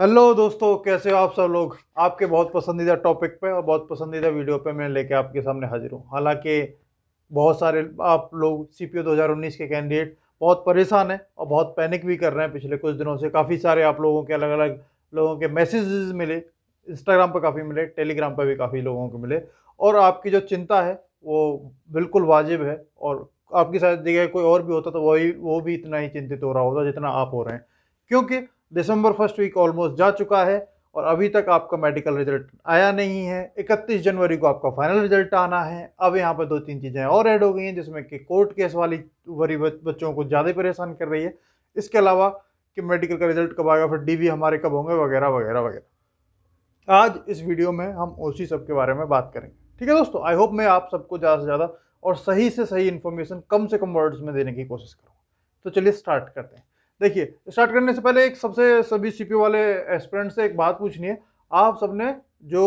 hello दोस्तों कैसे हो आप सब लोग आपके बहुत पसंदीदा टॉपिक पे और बहुत पसंदीदा वीडियो पे मैं लेके आपके सामने हाजिर हूँ हालांकि बहुत सारे आप लोग सी पी ओ दो हज़ार उन्नीस के कैंडिडेट बहुत परेशान हैं और बहुत पैनिक भी कर रहे हैं पिछले कुछ दिनों से काफ़ी सारे आप लोगों के अलग अलग लोगों के मैसेजेस मिले इंस्टाग्राम पर काफ़ी मिले टेलीग्राम पर भी काफ़ी लोगों को मिले और आपकी जो चिंता है वो बिल्कुल वाजिब है और आपकी शायद जगह कोई और भी होता तो वही वो भी इतना ही चिंतित हो रहा होता जितना आप हो रहे हैं क्योंकि दिसंबर फर्स्ट वीक ऑलमोस्ट जा चुका है और अभी तक आपका मेडिकल रिजल्ट आया नहीं है 31 जनवरी को आपका फाइनल रिजल्ट आना है अब यहाँ पर दो तीन चीज़ें और ऐड हो गई हैं जिसमें कि कोर्ट केस वाली वरी बच्चों को ज़्यादा परेशान कर रही है इसके अलावा कि मेडिकल का रिजल्ट कब आएगा फिर डीवी हमारे कब होंगे वगैरह वगैरह वगैरह आज इस वीडियो में हम उसी सब के बारे में बात करेंगे ठीक है दोस्तों आई होप मैं आप सबको ज़्यादा से ज़्यादा और सही से सही इन्फॉर्मेशन कम से कम वर्ड्स में देने की कोशिश करूँगा तो चलिए स्टार्ट करते हैं देखिए स्टार्ट करने से पहले एक सबसे सभी सी वाले एस्पिरेंट से एक बात पूछनी है आप सबने जो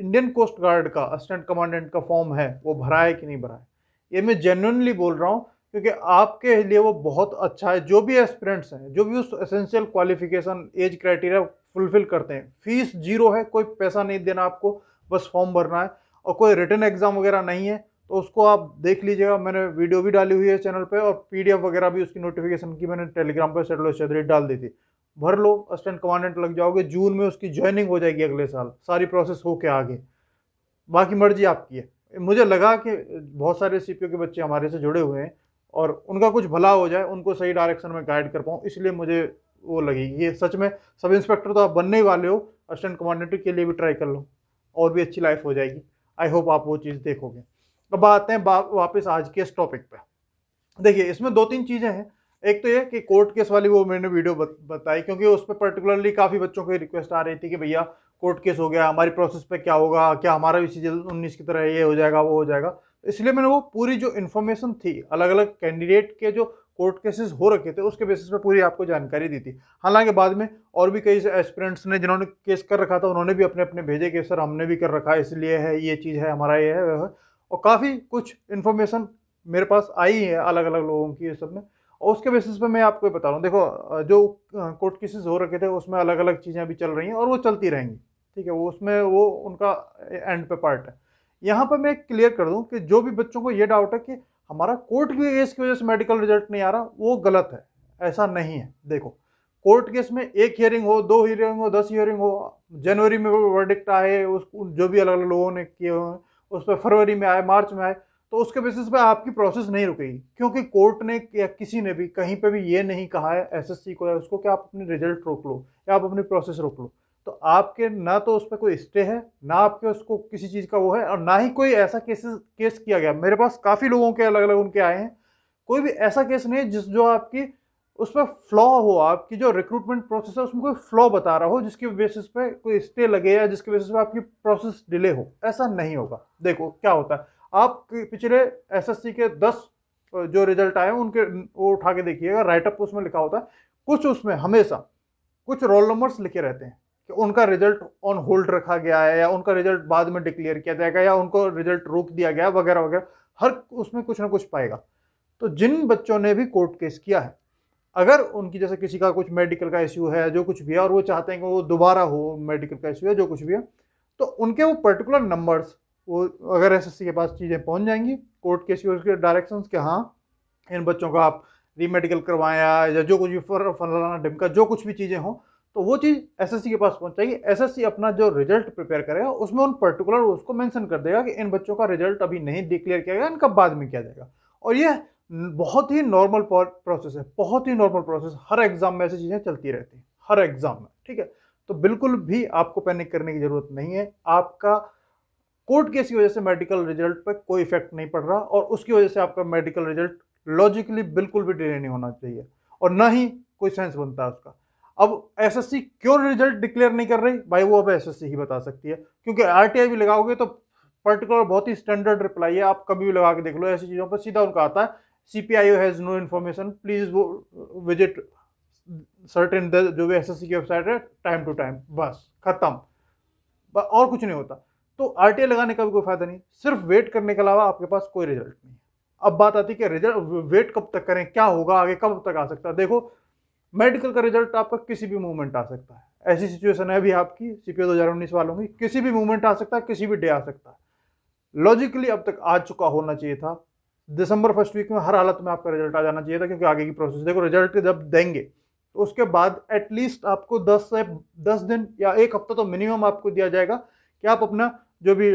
इंडियन कोस्ट गार्ड का असिस्टेंट कमांडेंट का फॉर्म है वो भरा है कि नहीं भरा है ये मैं जेन्यनली बोल रहा हूँ क्योंकि आपके लिए वो बहुत अच्छा है जो भी एस्पिरेंट्स हैं जो भी उस essential qualification age criteria fulfil करते हैं फीस जीरो है कोई पैसा नहीं देना आपको बस फॉर्म भरना है और कोई रिटर्न एग्ज़ाम वगैरह नहीं है तो उसको आप देख लीजिएगा मैंने वीडियो भी डाली हुई है चैनल पे और पीडीएफ वगैरह भी उसकी नोटिफिकेशन की मैंने टेलीग्राम पर सेटलो चौधरी डाल दी थी भर लो असिस्टेंट कमांडेंट लग जाओगे जून में उसकी ज्वाइनिंग हो जाएगी अगले साल सारी प्रोसेस होके आगे बाकी मर्जी आपकी है मुझे लगा कि बहुत सारे सी के बच्चे हमारे से जुड़े हुए हैं और उनका कुछ भला हो जाए उनको सही डायरेक्शन में गाइड कर पाऊँ इसलिए मुझे वो लगी ये सच में सब इंस्पेक्टर तो आप बनने ही वाले हो असिस्टेंट कमांडेंट के लिए भी ट्राई कर लो और भी अच्छी लाइफ हो जाएगी आई होप आप वो चीज़ देखोगे अब आते हैं वापस आज के इस टॉपिक पे देखिए इसमें दो तीन चीज़ें हैं एक तो ये कि कोर्ट केस वाली वो मैंने वीडियो बत, बताई क्योंकि उस पर पर्टिकुलरली काफ़ी बच्चों की रिक्वेस्ट आ रही थी कि भैया कोर्ट केस हो गया हमारी प्रोसेस पे क्या होगा क्या हमारा भी सीजल उन्नीस की तरह ये हो जाएगा वो हो जाएगा तो इसलिए मैंने वो पूरी जो इन्फॉर्मेशन थी अलग अलग कैंडिडेट के जो कोर्ट केसेस हो रखे थे उसके बेसिस पर पूरी आपको जानकारी दी थी हालांकि बाद में और भी कई एस्पिरेंट्स ने जिन्होंने केस कर रखा था उन्होंने भी अपने अपने भेजे कि सर हमने भी कर रखा है इसलिए है ये चीज़ है हमारा ये है वह और काफ़ी कुछ इन्फॉर्मेशन मेरे पास आई है अलग अलग लोगों की ये सब में और उसके बेसिस पे मैं आपको बता रहा हूँ देखो जो कोर्ट केसेस हो रखे थे उसमें अलग अलग चीज़ें भी चल रही हैं और वो चलती रहेंगी ठीक है वो उसमें वो उनका एंड पे पार्ट है यहाँ पर मैं क्लियर कर दूँ कि जो भी बच्चों को ये डाउट है कि हमारा कोर्ट के केस की वजह से मेडिकल रिजल्ट नहीं आ रहा वो गलत है ऐसा नहीं है देखो कोर्ट केस में एक हियरिंग हो दो हियरिंग हो दस हियरिंग हो जनवरी में वर्डिक्ट आए उस जो भी अलग अलग लोगों ने किए हुए उस पर फरवरी में आए मार्च में आए तो उसके बेसिस पे आपकी प्रोसेस नहीं रुकेगी क्योंकि कोर्ट ने या किसी ने भी कहीं पे भी ये नहीं कहा है एसएससी को या उसको कि आप अपने रिजल्ट रोक लो या आप अपनी प्रोसेस रोक लो तो आपके ना तो उस पर कोई स्टे है ना आपके उसको किसी चीज़ का वो है और ना ही कोई ऐसा केसेस केस किया गया मेरे पास काफ़ी लोगों के अलग अलग उनके आए हैं कोई भी ऐसा केस नहीं है जिस जो आपकी उसमें फ्लॉ हो आपकी जो रिक्रूटमेंट प्रोसेस है उसमें कोई फ्लॉ बता रहा हो जिसकी बेसिस पे कोई स्टे लगे या जिसके बेसिस पे आपकी प्रोसेस डिले हो ऐसा नहीं होगा देखो क्या होता है आप पिछले एसएससी के दस जो रिजल्ट आए उनके वो उठा के देखिएगा राइटअप उसमें लिखा होता है कुछ उसमें हमेशा कुछ रोल नंबर्स लिखे रहते हैं कि उनका रिजल्ट ऑन होल्ड रखा गया है या उनका रिजल्ट बाद में डिक्लेयर किया जाएगा या उनको रिजल्ट रोक दिया गया वगैरह वगैरह हर उसमें कुछ ना कुछ पाएगा तो जिन बच्चों ने भी कोर्ट केस किया है अगर उनकी जैसे किसी का कुछ मेडिकल का इश्यू है जो कुछ भी है और वो चाहते हैं कि वो दोबारा हो मेडिकल का इश्यू है जो कुछ भी है तो उनके वो पर्टिकुलर नंबर्स वो अगर एस के पास चीज़ें पहुँच जाएंगी कोर्ट के इश्यू के डायरेक्शंस के हाँ इन बच्चों का आप रीमेडिकल करवाया या जो कुछ भी फर फलाना डिमका जो कुछ भी चीज़ें हों तो वो चीज़ सी के पास पहुँच जाएगी सी अपना जो रिजल्ट प्रिपेयर करेगा उसमें उन पर्टिकुलर उसको मैंसन कर देगा कि इन बच्चों का रिजल्ट अभी नहीं डिक्लेयर किया गया इनका बाद में किया जाएगा और ये बहुत ही नॉर्मल प्रोसेस है बहुत ही नॉर्मल प्रोसेस हर एग्ज़ाम में ऐसी चीज़ें चलती रहती हैं हर एग्ज़ाम में ठीक है तो बिल्कुल भी आपको पैनिक करने की ज़रूरत नहीं है आपका कोर्ट केस की वजह से मेडिकल रिजल्ट पर कोई इफेक्ट नहीं पड़ रहा और उसकी वजह से आपका मेडिकल रिजल्ट लॉजिकली बिल्कुल भी डिले नहीं होना चाहिए और ना ही कोई सेंस बनता है उसका अब एसएससी क्यों रिजल्ट डिक्लेयर नहीं कर रही भाई वो अब एसएससी ही बता सकती है क्योंकि आर भी लगाओगे तो पर्टिकुलर बहुत ही स्टैंडर्ड रिप्लाई है आप कभी भी लगा के देख लो ऐसी चीज़ों पर सीधा उनका आता है CPIO has no information, please वो विजिट सर्टेन जो भी एस की वेबसाइट है टाइम टू टाइम बस खत्म और कुछ नहीं होता तो आर लगाने का भी कोई फायदा नहीं सिर्फ वेट करने के अलावा आपके पास कोई रिजल्ट नहीं अब बात आती है कि रिजल्ट वेट कब तक करें क्या होगा आगे कब तक आ सकता है देखो मेडिकल का रिजल्ट आपका किसी भी मूवमेंट आ सकता है ऐसी सिचुएशन है अभी आपकी सी पी वालों की किसी भी मूवमेंट आ सकता है किसी भी डे आ सकता है लॉजिकली अब तक आ चुका होना चाहिए था दिसंबर फर्स्ट वीक में हर हालत में आपका रिजल्ट आ जाना चाहिए था क्योंकि आगे की प्रोसेस देखो रिजल्ट जब देंगे तो उसके बाद एटलीस्ट आपको 10 से 10 दिन या एक हफ्ता तो मिनिमम आपको दिया जाएगा कि आप अपना जो भी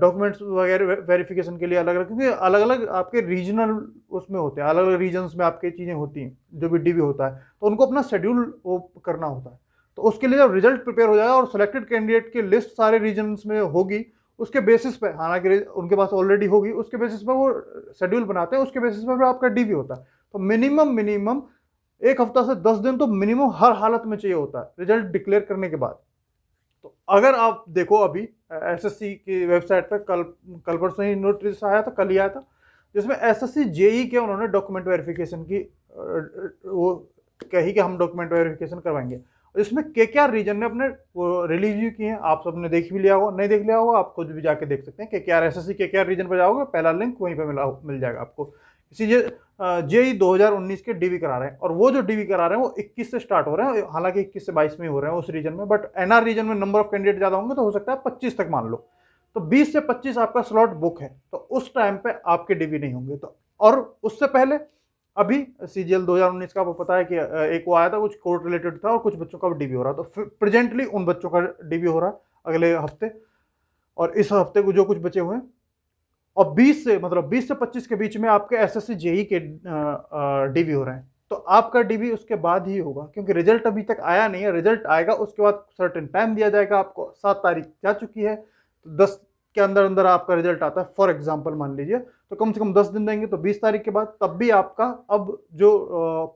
डॉक्यूमेंट्स वगैरह वेरिफिकेशन के लिए अलग अलग क्योंकि अलग अलग आपके रीजनल उसमें होते हैं अलग अलग रीजन्स में आपके चीज़ें होती हैं जो भी डीवी होता है तो उनको अपना शेड्यूल वो करना होता है तो उसके लिए जब रिजल्ट प्रिपेयर हो जाएगा और सिलेक्टेड कैंडिडेट की लिस्ट सारे रीजन्स में होगी उसके बेसिस पे हालांकि उनके पास ऑलरेडी होगी उसके बेसिस पे वो शेड्यूल बनाते हैं उसके बेसिस पे आपका डी होता है तो मिनिमम मिनिमम एक हफ्ता से दस दिन तो मिनिमम हर हालत में चाहिए होता है रिजल्ट डिक्लेयर करने के बाद तो अगर आप देखो अभी एसएससी की वेबसाइट पर कल कल परसों ही नोटिस आया था कल ही आया था जिसमें एस एस जेई के उन्होंने डॉक्यूमेंट वेरिफिकेशन की वो कही कि हम डॉक्यूमेंट वेरिफिकेशन करवाएंगे इसमें के क्या रीजन ने अपने रिलीज भी किए हैं आप सबने देख भी लिया होगा नहीं देख लिया होगा आप खुद भी जाके देख सकते हैं के के आर एस एस सी के के आर रीजन पर जाओगे पहला लिंक वहीं पर मिला मिल जाएगा आपको इसी जे जे दो हज़ार उन्नीस के डीवी करा रहे हैं और वो जो डीवी करा रहे हैं वो इक्कीस से स्टार्ट हो रहे हैं हालांकि इक्कीस से बाईस में ही हो रहे हैं उस रीजन में बट एनआर रीजन में नंबर ऑफ कैंडिडेट ज़्यादा होंगे तो हो सकता है पच्चीस तक मान लो तो बीस से पच्चीस आपका स्लॉट बुक है तो उस टाइम पर आपके डीवी नहीं होंगे तो और उससे पहले अभी सी जी एल दो हज़ार उन्नीस का आपको पता है कि एक वो आया था कुछ कोर्ट रिलेटेड था और कुछ बच्चों का डीबी हो रहा तो प्रेजेंटली उन बच्चों का डीबी हो रहा है अगले हफ्ते और इस हफ्ते को जो कुछ बचे हुए हैं और 20 से मतलब 20 से 25 के बीच में आपके एस एस सी जेई के डीबी हो रहे हैं तो आपका डीबी उसके बाद ही होगा क्योंकि रिजल्ट अभी तक आया नहीं है रिजल्ट आएगा उसके बाद सर्टेन टाइम दिया जाएगा आपको सात तारीख जा चुकी है तो दस के अंदर अंदर आपका रिजल्ट आता है फॉर एग्जाम्पल मान लीजिए तो कम से कम दस दिन देंगे तो बीस तारीख के बाद तब भी आपका अब जो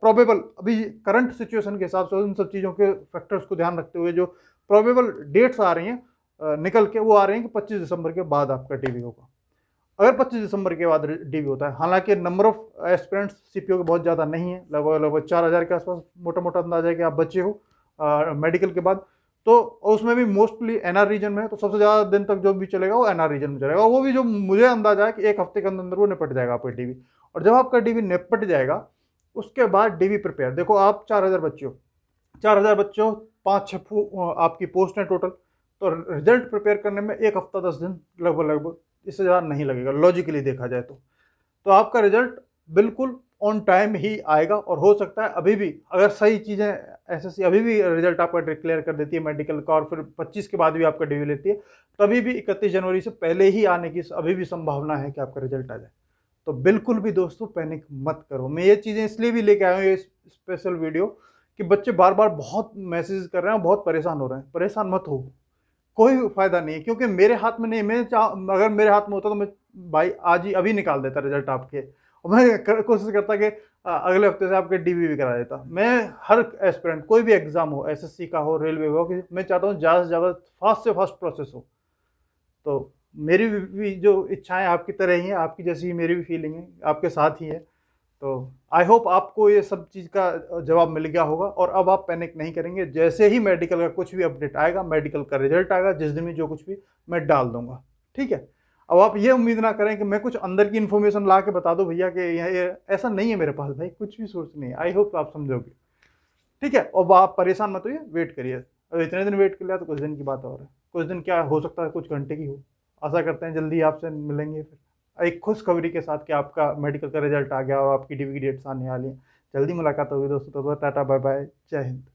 प्रोबेबल अभी करंट सिचुएशन के हिसाब से उन सब चीज़ों के फैक्टर्स को ध्यान रखते हुए जो प्रोबेबल डेट्स आ रही हैं निकल के वो आ रहे हैं कि पच्चीस दिसंबर के बाद आपका टी होगा अगर 25 दिसंबर के बाद डी होता है हालांकि नंबर ऑफ एस्पिरेंट्स सी के बहुत ज़्यादा नहीं है लगभग लगभग चार हज़ार के आसपास मोटा मोटा अंदाजा है कि आप बचे हो मेडिकल के बाद तो उसमें भी मोस्टली एनआर रीजन में है तो सबसे ज़्यादा दिन तक जो भी चलेगा वो एनआर रीजन में चलेगा वो भी जो मुझे अंदाजा है कि एक हफ्ते के अंदर अंदर वो निपट जाएगा आपका डीवी और जब आपका डीवी निपट जाएगा उसके बाद डीवी प्रिपेयर देखो आप चार हज़ार बच्चे हो चार हज़ार बच्चे हो पाँच छः आपकी पोस्ट हैं टोटल तो रिजल्ट प्रिपेयर करने में एक हफ्ता दस दिन लगभग लगभग इससे ज़्यादा नहीं लगेगा लॉजिकली देखा जाए तो तो आपका रिजल्ट बिल्कुल ऑन टाइम ही आएगा और हो सकता है अभी भी अगर सही चीज़ें एस अभी भी रिजल्ट आपका डिक्लेयर कर देती है मेडिकल का और फिर 25 के बाद भी आपका डिव्यू लेती है तभी भी 31 जनवरी से पहले ही आने की अभी भी संभावना है कि आपका रिजल्ट आ जाए तो बिल्कुल भी दोस्तों पैनिक मत करो मैं ये चीज़ें इसलिए भी लेके आया हूँ ये स्पेशल वीडियो कि बच्चे बार बार बहुत मैसेज कर रहे हैं बहुत परेशान हो रहे हैं परेशान मत हो कोई फ़ायदा नहीं है क्योंकि मेरे हाथ में नहीं मैं चाह अगर मेरे हाथ में होता तो मैं भाई आज ही अभी निकाल देता रिजल्ट आपके और मैं कर, कोशिश करता कि अगले हफ्ते से आपके डी भी करा देता मैं हर एस्पिरेंट कोई भी एग्ज़ाम हो एस का हो रेलवे का हो मैं चाहता हूँ ज़्यादा से ज़्यादा फास्ट से फास्ट प्रोसेस हो तो मेरी भी जो इच्छाएं आपकी तरह ही हैं आपकी जैसी ही मेरी भी फीलिंग है आपके साथ ही है तो आई होप आपको ये सब चीज़ का जवाब मिल गया होगा और अब आप पैनिक नहीं करेंगे जैसे ही मेडिकल का कुछ भी अपडेट आएगा मेडिकल का रिजल्ट आएगा जिस दिन भी जो कुछ भी मैं डाल दूंगा ठीक है अब आप ये उम्मीद ना करें कि मैं कुछ अंदर की इन्फॉर्मेशन ला के बता दूँ भैया कि ये ऐसा नहीं है मेरे पास भाई कुछ भी सोर्स नहीं है आई होप आप समझोगे ठीक है और आप परेशान मत होइए वेट करिए अब इतने दिन वेट कर लिया तो कुछ दिन की बात और है कुछ दिन क्या हो सकता है कुछ घंटे की हो आशा करते हैं जल्दी आपसे मिलेंगे फिर एक खुशखबरी के साथ कि आपका मेडिकल का रिजल्ट आ गया और आपकी डिग्री डेट्स आने वाली हैं जल्दी मुलाकात होगी दोस्तों तो टाटा बाय बाय जय हिंद